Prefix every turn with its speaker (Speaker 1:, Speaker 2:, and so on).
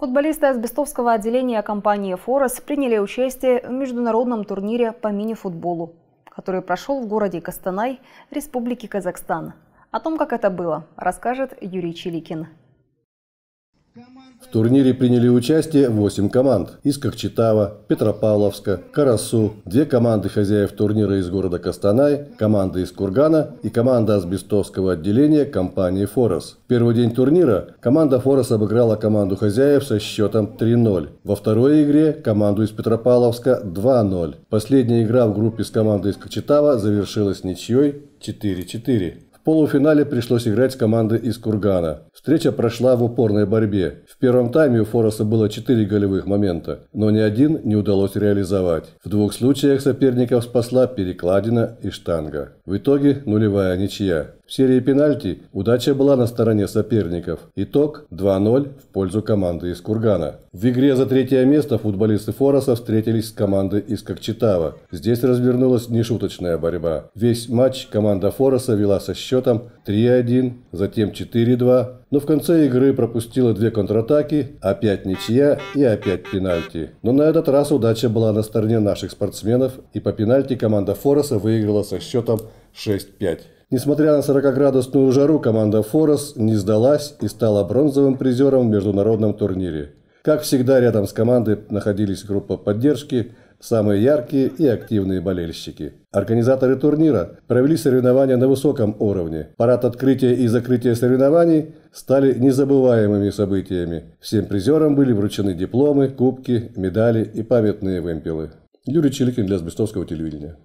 Speaker 1: Футболисты Азбестовского отделения компании «Форос» приняли участие в международном турнире по мини-футболу, который прошел в городе Кастанай, Республики Казахстан. О том, как это было, расскажет Юрий Чиликин.
Speaker 2: В турнире приняли участие 8 команд из Кокчетава, Петропавловска, Карасу, две команды хозяев турнира из города Костанай, команда из Кургана и команда Азбестовского отделения компании «Форос». В первый день турнира команда «Форос» обыграла команду хозяев со счетом 3-0. Во второй игре команду из Петропавловска 2-0. Последняя игра в группе с командой из Кокчетава завершилась ничьей 4-4. В полуфинале пришлось играть с командой из Кургана. Встреча прошла в упорной борьбе. В первом тайме у Фореса было 4 голевых момента, но ни один не удалось реализовать. В двух случаях соперников спасла перекладина и штанга. В итоге нулевая ничья. В серии пенальти удача была на стороне соперников. Итог 2-0 в пользу команды из Кургана. В игре за третье место футболисты Фороса встретились с командой из Кокчетава. Здесь развернулась нешуточная борьба. Весь матч команда Фороса вела со счетом 3-1, затем 4-2, но в конце игры пропустила две контратаки, опять ничья и опять пенальти. Но на этот раз удача была на стороне наших спортсменов, и по пенальти команда Фороса выиграла со счетом 6-5. Несмотря на 40-градусную жару, команда «Форос» не сдалась и стала бронзовым призером в международном турнире. Как всегда, рядом с командой находились группа поддержки, самые яркие и активные болельщики. Организаторы турнира провели соревнования на высоком уровне. Парад открытия и закрытия соревнований стали незабываемыми событиями. Всем призерам были вручены дипломы, кубки, медали и памятные вымпелы. Юрий Чиликин для Сбестовского телевидения.